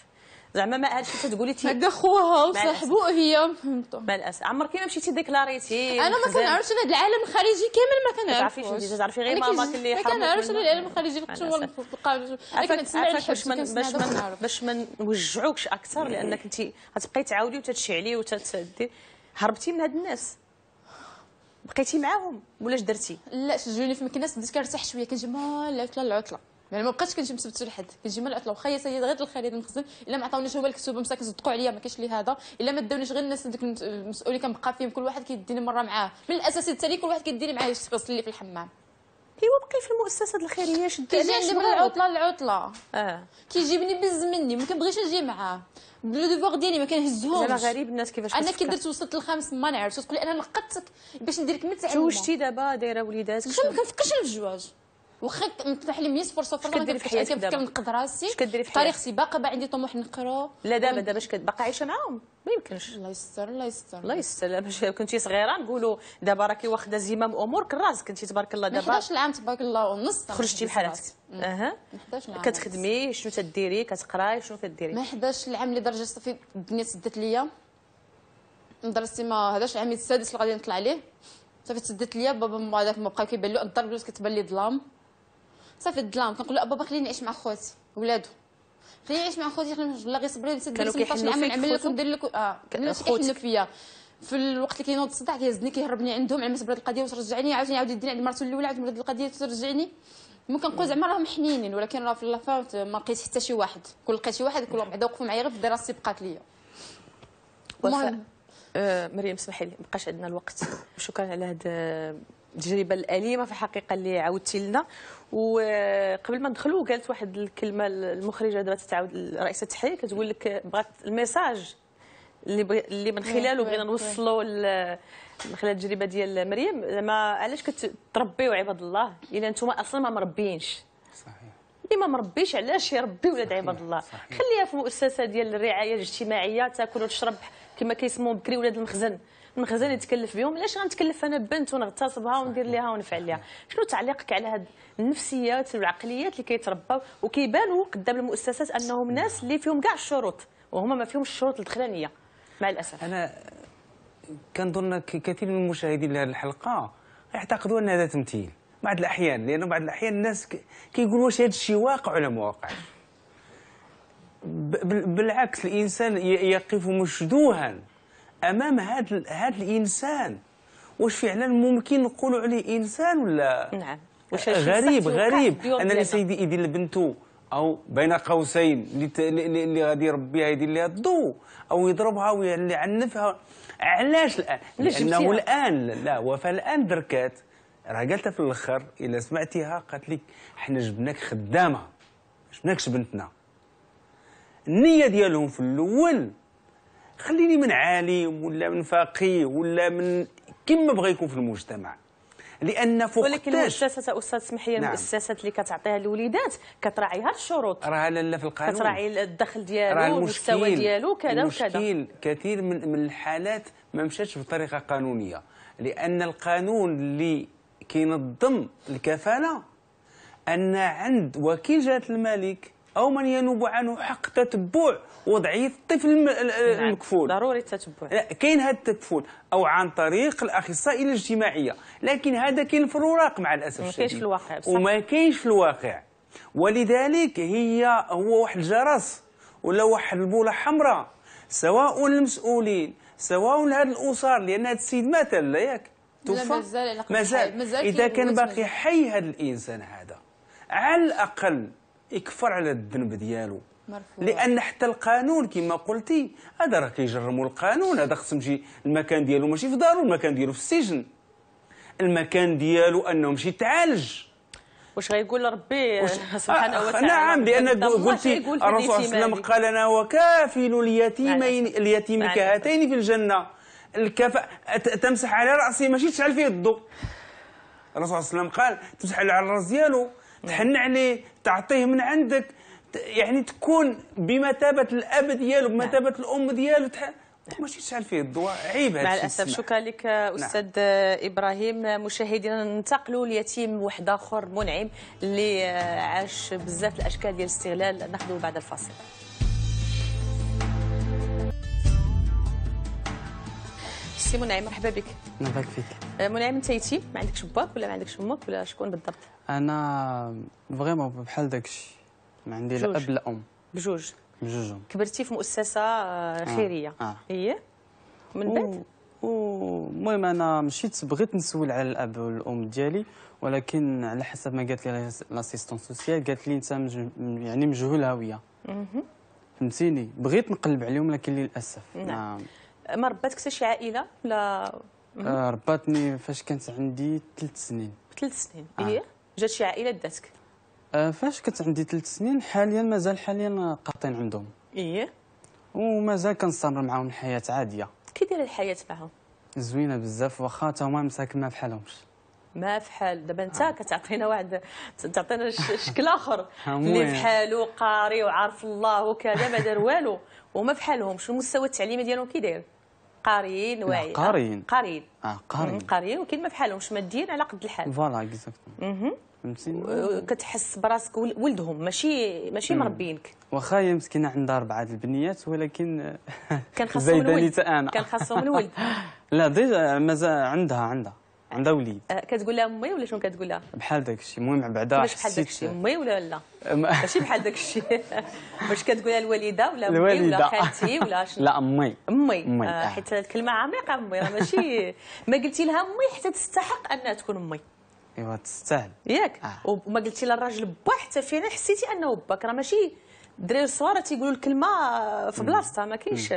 زعما ما هادشي تتقولي تي هكا خوها وصاحبو هي فهمتو مع الاسف عمرك كيما مشيتي ديكلاريتي انا ما كنعرفش انا هذا العالم الخارجي كامل ما كنعرفش تعرفيش انت تعرفي غير ماما اللي ما كنعرفش انا العالم الخارجي القشور القانون لكن باش ما باش ما باش ما نوجعوكش اكثر إيه. لانك انت غتبقاي تعاودي وتتشعلي وتتدي هربتي من هاد الناس بقيتي معاهم ولا اش درتي لا شجوني في مكناس بديت كنرتاح شويه كنجي مالك لا العطله يعني ما بقاش كنجي مسبت لحد كنجي من الاطلب خيا سيد غير الخالد المخزن الا ما عطاونيش هو الكتوبه مساكن صدقوا عليا ما كاينش لي هذا الا ما داونيش غير الناس ديك المسؤول كنبقى فيهم كل واحد كيديني مره معاه من الاساس التالي كل واحد كيديني معاه الشخص اللي في الحمام ايوا بقي في المؤسسه الخيريه شد كيجي عندي من العطله للعطله اه كيجيبني بز مني ما كنبغيش نجي معاه لو ديفوغ ديالي ما كنهزهمش زعما غريب الناس كيفاش انا كي درت وصلت للخامس ما نعرفش تقول انا نقدتك باش ندير لك متعلمه توجتي دابا دايره وليداتك ما كنفكرش في الجواج واخا متاح لي 100 فرصه اخرى ما كنبقاش كنفكر نقد راسي كديري في طريقتي باقا عندي طموح نقرا لا دابا دابا اش باقا عايشه معاهم ما يمكنش الله يستر الله يستر الله يستر باش كنتي صغيره نقولوا دابا راكي واخده زمام امورك راسك كنتي تبارك الله دابا 11 العام تبارك الله ونص خرجتي بحالاتك اها كتخدمي شنو تديري كتقراي شنو كديري ما 11 العام لدرجه صافي الدنيا سدت ليا مدرستي ما هذاش العام السادس اللي غادي نطلع عليه صافي تسدت ليا بابا ما ما بقى كيبان له الضرب كتبان لي ظلام صافي الظلام كنقول له بابا خليني نعيش مع خوتي ولادو خليني نعيش مع خوتي خليني الله غير صبري نسد 17 عام نعمل لك وندير لك اه كيحنوا فيا في الوقت اللي كينوض الصداع كيهزني كيهربني عندهم على مسبرة القضيه وترجعني عاوتاني عاود يديني عند مرته الاولى عاود مرد القضيه وترجعني ممكن نقول زعما راهم حنينين ولكن راه في اللافا ما لقيت حتى شي واحد كل لقيت شي واحد كل بعدا وقفوا معايا غير في الدراسه بقات ليا آه مريم اسمحي لي مابقاش عندنا الوقت شكرا على هذه آه، التجربه الاليمه في الحقيقه اللي عاودتي لنا وقبل ما ندخلوا قالت واحد الكلمه المخرجه دابا تتعاود رئيسه التحرير كتقول لك بغات الميساج اللي بغي... اللي من خلاله بغينا نوصلوا ال... من خلال التجربه ديال مريم زعما علاش كتربيو عباد الله الا انتم اصلا ما مربينش صحيح اللي ما مربيش علاش يربي ولاد عباد الله صحيح. خليها في مؤسسه ديال الرعايه الاجتماعيه تاكل وتشرب كما كيسموه بكري ولاد المخزن المخزن يتكلف بهم علاش غنتكلف انا بنت ونغتصبها وندير لها ونفعل لها شنو تعليقك على هاد النفسيات والعقليات اللي كيتربوا وكيبانوا قدام المؤسسات انهم ناس اللي فيهم كاع الشروط وهما ما فيهمش الشروط الدخلانيه مع الاسف انا كنظن كثير من المشاهدين لهذه الحلقه يعتقدوا ان هذا تمثيل بعض الاحيان لانه بعض الاحيان الناس كيقولوا واش هذا الشيء واقع ولا ما بالعكس الانسان يقف مشدوها امام هذا هذا الانسان واش فعلا ممكن نقولوا عليه انسان ولا نعم واش غريب غريب انني سيدي يدير لبنته او بين قوسين اللي اللي غادي يربيها يدير لها الضو او يضربها ويعنفها علاش الان؟ لانه الان لا وفاء الان دركات راه قالتها في الاخر الا سمعتيها قالت لك حنا جبناك خدامه ما جبناكش بنتنا النيه ديالهم في الاول خليني من عالم ولا من فقيه ولا من كما بغى يكون في المجتمع لان فوق ولكن المؤسسه استاذ اسمح لي نعم. المؤسسات اللي كتعطيها للوليدات كتراعيها الشروط راه لا في القانون كتراعي الدخل ديالو المستوى ديالو كذا وكذا المشكل كثير من من الحالات ما مشاتش بطريقه قانونيه لان القانون اللي كينظم الكفاله ان عند وكيل جلاله الملك او من ينوب عنه حق تتبع وضعيه الطفل نعم، المكفول ضروري التتبع لا كاين هذا التكفل او عن طريق الاخصائيه الاجتماعيه لكن هذا كاين في الوراق مع الاسف الشديد ما كاينش في الواقع بصح وما كاينش في الواقع ولذلك هي هو واحد الجرس ولا واحد البوله حمراء سواء المسؤولين سواء هذه الاسر لان هذا السيد مثلا لا ياك توفى مازال اذا كان باقي حي هذا الانسان هذا على الاقل يكفر على الذنب ديالو مرفوع. لان حتى القانون كما قلتي هذا راه كيجرموا القانون هذا خصهم يمشي المكان ديالو ماشي في دارو المكان ديالو في السجن المكان ديالو انه مشي يتعالج واش غيقول ربي وش... سبحانه آه،, آه وتعالى نعم لان قلتي الرسول صلى الله عليه وسلم قال انا وكافل اليتيمين اليتيم كهاتين في الجنه الكفاء تمسح على راسي ماشي تشعل فيه الضوء الرسول صلى الله عليه وسلم قال تمسح على الراس ديالو تحن عليه تعطيه من عندك يعني تكون بمثابه الاب ديالو نعم. بمثابه نعم. الام ديالو تح... ماشي تشعل فيه الضوء عيب هذا مع الاسف شكرا لك نعم. استاذ نعم. ابراهيم مشاهدينا ننتقلوا ليتيم واحد اخر منعم اللي آه، عاش بزاف الاشكال ديال الاستغلال ناخذوا بعد الفاصل سي منعم مرحبا بك نبارك فيك آه، منعم انت يتيم ما عندكش باك ولا ما عندكش امك ولا شكون بالضبط انا فريمون بحال داكشي ما عندي لا اب لا ام بجوج بجوج كبرتي في مؤسسه آه، آه، خيريه آه. آه. ايه من بعد المهم انا مشيت بغيت نسول على الاب والام ديالي ولكن على حسب ما قالت لي لاسيستون سوسيال قالت لي انت مج... يعني مجهول هويه فهمتيني بغيت نقلب عليهم لكن للاسف نعم. ما رباتك حتى شي عائله ولا آه، رباتني فاش كانت عندي ثلاث سنين ثلاث سنين آه. ايه جات شي عائله داتك آه، فاش كنت عندي ثلاث سنين حاليا مازال حاليا قاطين عندهم ايه ومازال كنستمر معاهم الحياه عاديه كي داير الحياه معاهم زوينه بزاف واخا تا هما مساكن ما فحالهمش ما فحال دابا انت آه. كتعطينا واحد تعطينا شكل اخر اللي يعني. فحالو قاري وعارف الله وكذا ما دار والو وما فحالهمش المستوى التعليمي ديالهم كي داير قاريين واعيين قاريين قاريين اه قاريين قاريين وكلمه بحالهمش ماديين على قد الحال فوالا اكزاكتومون كتحس براسك ولدهم ماشي ماشي مربينك واخا هي مسكينه عندها اربعه البنيات ولكن كان خاصهم الولد كان خاصهم الولد لا ديجا مازال عندها عندها عندها وليد آه كتقول لها امي ولا شنو كتقول لها بحال داك الشيء المهم بعدا باش بحال داك الشيء امي ولا لا ماشي بحال داك الشيء واش كتقول لها الوالده ولا امي ولا خالتي ولا شنو لا امي امي, أمي. آه, آه. حيت الكلمه عميقه امي راه ماشي ما قلتي لها امي حتى تستحق انها تكون امي ايوا تستاهل ياك آه. وما قلتي للراجل با حتى فين حسيتي انه باك راه ماشي دري الصغار تيقولوا الكلمه في بلاصتها ما كاينش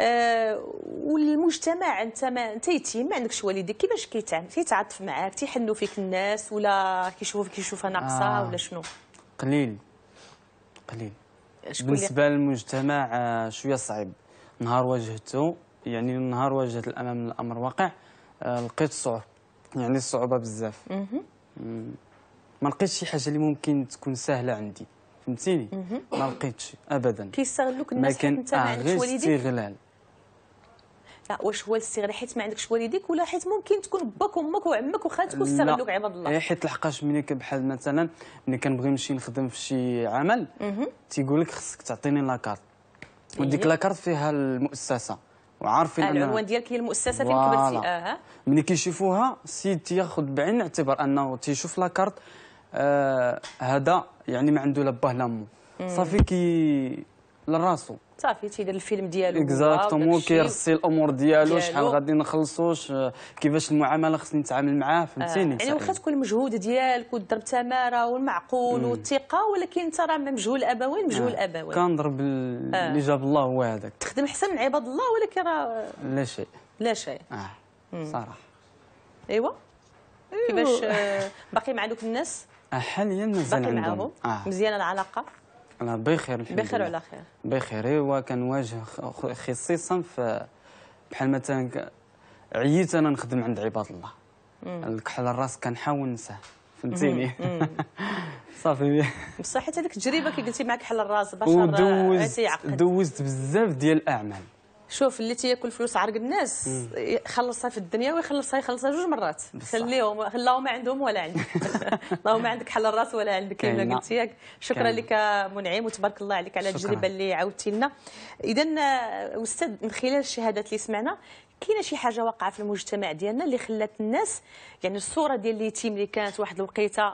آه، والمجتمع انت ما انت يتيم ما عندكش والديك كيفاش كيتعامل تيتعاطف معاك تيحنوا فيك الناس ولا كيشوفوك كيشوفها ناقصه آه. ولا شنو قليل قليل بالنسبه للمجتمع آه، شويه صعيب نهار واجهته يعني نهار واجهت الامام الامر واقع آه، لقيت صعوبه يعني الصعوبه بزاف ما لقيتش شي حاجه اللي ممكن تكون سهله عندي فهمتيني ما لقيتش ابدا كيستغلوك الناس ما انت ما عندكش والديك استغلال واش هو الصغير حيت ما عندكش والديك ولا حيت ممكن تكون باك وامك وعمك وخالتك واستغلوك عباد الله إيه، حيت لحقاش ملي بحال مثلا ملي كنبغي نمشي نخدم في شي عمل تيقول لك خصك تعطيني لاكارت وديك إيه. لاكارت فيها المؤسسه وعارفين العنوان العنوان ديالك هي المؤسسه فين كبرتي اها ملي كيشوفوها السيد تياخذ بعين الاعتبار انه تيشوف لاكارت آه، هذا آه يعني ما عنده لا باه لا مو صافي كي لراسو صافي تيدير الفيلم ديالو اكزاكتومون كيرسي الامور ديالو شحال غادي نخلصوش آه، كيفاش المعامله خصني نتعامل معاه فهمتيني آه. يعني واخا تكون المجهود ديالك وضرب تماره والمعقول والثقه ولكن انت راه مجهول الابوين آه، مجهول آه. كنضرب اللي جاب الله هو هذاك تخدم احسن من عباد الله ولكن راه لا شيء لا شيء اه صراحه ايوا أيوة. كيفاش آه، باقي مع دوك الناس حاليا مازال عندهم آه. مزيانه العلاقه انا بخير الحمد بخير وعلى خير بخير ايوا كنواجه خصيصا في بحال مثلا عييت انا نخدم عند عباد الله الكحل الراس كنحاول ننساه فهمتيني صافي بصح حتى هذيك التجربه كي قلتي معك حل الراس بشر دوزت, دوزت بزاف ديال الاعمال شوف اللي تياكل فلوس عرق الناس يخلصها في الدنيا ويخلصها يخلصها جوج مرات خليهم اللهم عندهم ولا عندك اللهم عندك حل الراس ولا عندك كما نعم. قلت ياك شكرا لك منعم وتبارك الله عليك على التجربه اللي عاودتي لنا اذا استاذ من خلال الشهادات اللي سمعنا كاينه شي حاجه واقعه في المجتمع ديالنا اللي خلات الناس يعني الصوره ديال اليتيم اللي كانت واحد الوقيته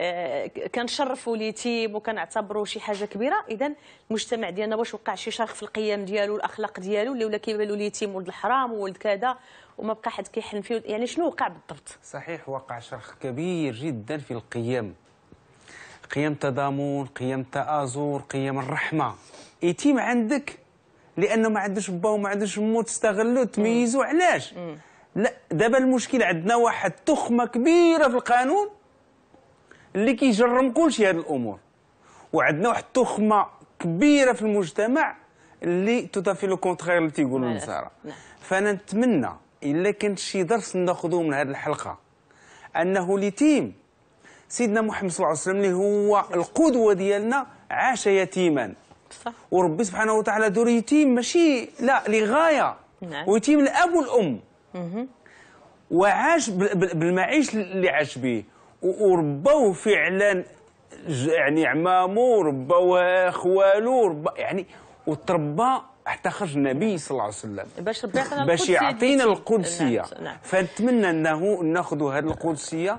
آه، كنشرفوا اليتيم وكنعتبروا شي حاجه كبيره اذا المجتمع ديالنا واش وقع شي شرخ في القيم ديالو والاخلاق ديالو اللي ولا كيبان اليتيم ولد الحرام وولد كذا وما بقى حد كيحلم فيه يعني شنو وقع بالضبط صحيح وقع شرخ كبير جدا في القيم قيم تضامن قيم تآزر قيم الرحمه يتيم عندك لانه ما عندوش با وما عندوش مو تستغلوا تميزوا علاش لا دابا المشكل عندنا واحد تخمه كبيره في القانون اللي كيجرم كلشي هذه الامور وعندنا واحد التخمه كبيره في المجتمع اللي توتافي لو كونتخير اللي تيقولوا النصارى نعم. نعم. فانا نتمنى الا كان شي درس ناخذوه من هذه الحلقه انه اليتيم سيدنا محمد صلى الله عليه وسلم اللي هو القدوه ديالنا عاش يتيما صح وربي سبحانه وتعالى دور يتيم ماشي لا لغايه نعم. ويتيم الاب والام مه. وعاش بالمعيش اللي عاش به وربوا فعلا يعني عمامو ربوا خوالو ربا يعني وتربى حتى خرج النبي صلى الله عليه وسلم باش ربي باش يعطينا القدسيه نعم، نعم. فنتمنى انه ناخذ هذه القدسيه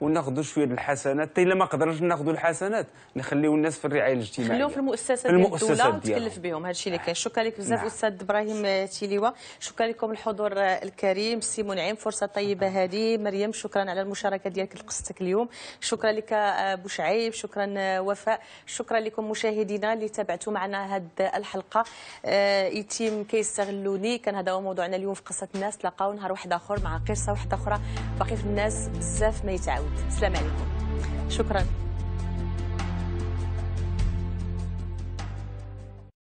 وناخذوا شويه الحسنات حتى الا ما قدرناش ناخذوا الحسنات نخليو الناس في الرعايه الاجتماعيه نخليوهم في المؤسسات ديال الدوله ونتكلف بهم هذا الشيء اللي كاين شكرا لك بزاف نعم. استاذ ابراهيم تيليوا شكرا لكم الحضور الكريم سي منعم فرصه طيبه هذه مريم شكرا على المشاركه ديالك لقصتك اليوم شكرا لك آه، ابو شعيب شكرا آه، وفاء شكرا لكم مشاهدينا اللي تابعتوا معنا هذه الحلقه آه، يتيم كيستغلوني كان هذا هو موضوعنا اليوم في قصه الناس تلاقاو نهار واحد اخر مع قصه واحده اخرى باقي في الناس بزاف ما يتعاون السلام عليكم شكرا